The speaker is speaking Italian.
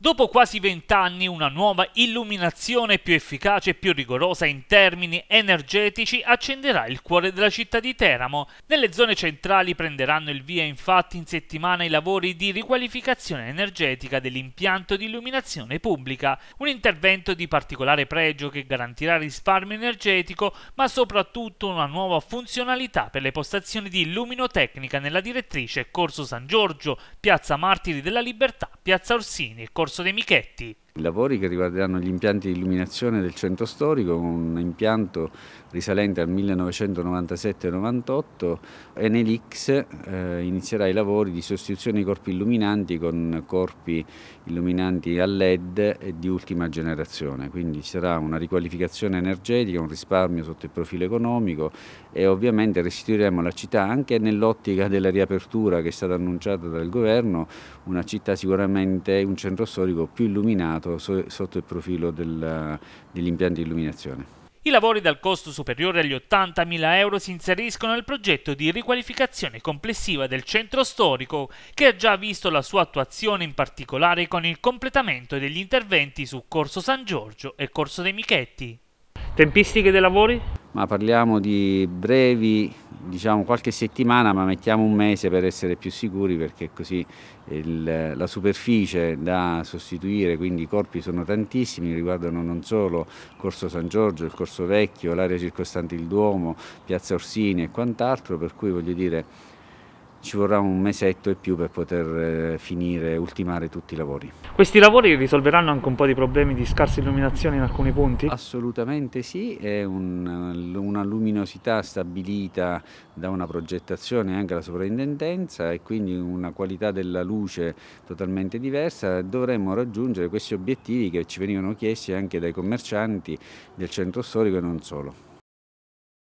Dopo quasi vent'anni una nuova illuminazione più efficace e più rigorosa in termini energetici accenderà il cuore della città di Teramo. Nelle zone centrali prenderanno il via infatti in settimana i lavori di riqualificazione energetica dell'impianto di illuminazione pubblica, un intervento di particolare pregio che garantirà risparmio energetico ma soprattutto una nuova funzionalità per le postazioni di illuminotecnica nella direttrice Corso San Giorgio, Piazza Martiri della Libertà Piazza Orsini Corso dei Michetti lavori che riguarderanno gli impianti di illuminazione del centro storico, un impianto risalente al 1997-98, Enelix eh, inizierà i lavori di sostituzione dei corpi illuminanti con corpi illuminanti a LED di ultima generazione, quindi ci sarà una riqualificazione energetica, un risparmio sotto il profilo economico e ovviamente restituiremo la città anche nell'ottica della riapertura che è stata annunciata dal governo, una città sicuramente, un centro storico più illuminato sotto, so, sotto il profilo del, dell'impianto di illuminazione. I lavori dal costo superiore agli 80.000 euro si inseriscono nel progetto di riqualificazione complessiva del centro storico, che ha già visto la sua attuazione in particolare con il completamento degli interventi su Corso San Giorgio e Corso dei Michetti. Tempistiche dei lavori? Ma parliamo di brevi diciamo qualche settimana ma mettiamo un mese per essere più sicuri perché così il, la superficie da sostituire, quindi i corpi sono tantissimi, riguardano non solo Corso San Giorgio, il Corso Vecchio, l'area circostante il Duomo, Piazza Orsini e quant'altro, per cui voglio dire ci vorrà un mesetto e più per poter eh, finire, ultimare tutti i lavori. Questi lavori risolveranno anche un po' di problemi di scarsa illuminazione in alcuni punti? Assolutamente sì, è un, eh, una luminosità stabilita da una progettazione anche alla sovrintendenza e quindi una qualità della luce totalmente diversa. Dovremmo raggiungere questi obiettivi che ci venivano chiesti anche dai commercianti del centro storico e non solo.